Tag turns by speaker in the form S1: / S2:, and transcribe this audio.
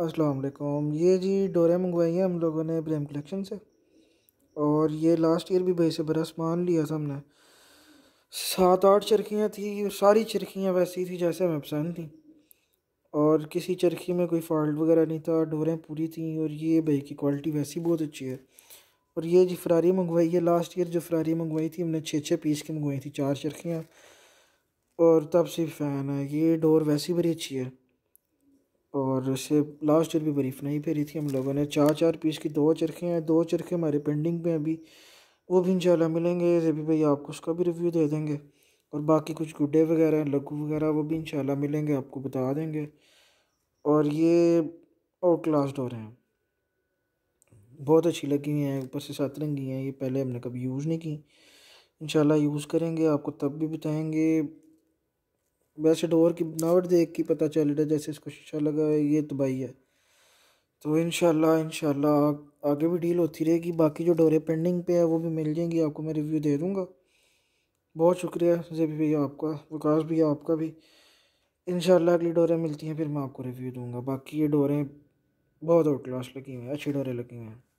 S1: अस्सलाम वालेकुम ये जी डोरे मंगवाई हैं हम लोगों ने प्रेम कलेक्शन से और ये लास्ट ईयर भी भाई से बरस मान लिया था हमने सात आठ चरखियाँ थी सारी चरखियाँ वैसी थी जैसे हमें पसंद थी और किसी चरखी में कोई फॉल्ट वगैरह नहीं था डोरें पूरी थी और ये भाई की क्वालिटी वैसी बहुत अच्छी है और ये जी फरारी मंगवाई है लास्ट ईयर जो फरारी मंगवाई थी हमने छः छः पीस की मंगवाई थी चार चरखियाँ और तब से फ़ैन है ये डोर वैसी बड़ी अच्छी है और उससे लास्ट ईयर भी बरीफ नहीं फेरी थी हम लोगों ने चार चार पीस की दो चरखे हैं दो चरखे हमारे पेंडिंग पे अभी वो भी इंशाल्लाह मिलेंगे जेबी भाई आपको उसका भी रिव्यू दे देंगे और बाकी कुछ गुड्डे वगैरह लघु वगैरह वो भी इंशाल्लाह मिलेंगे आपको बता देंगे और ये और क्लास डोर हैं बहुत अच्छी लगी हुई हैं ऊपर से सात रंगी हैं ये पहले हमने कभी यूज़ नहीं की इंशाल्लाह यूज़ करेंगे आपको तब भी बताएँगे वैसे डोर तो की बनावट देख के पता चल रहा है जैसे इसको शीशा लगा है ये तबाही तो है तो इन शाला इन आगे भी डील होती रहेगी बाकी जो डोरे पेंडिंग पे है वो भी मिल जाएंगी आपको मैं रिव्यू दे दूँगा बहुत शुक्रिया जेबी भैया आपका विकास भैया आपका भी इन अगली डोरें मिलती हैं फिर मैं आपको रिव्यू दूँगा बाकी ये डोरें बहुत आउट क्लास लगी हुई हैं अच्छी डोरें लगी हुई हैं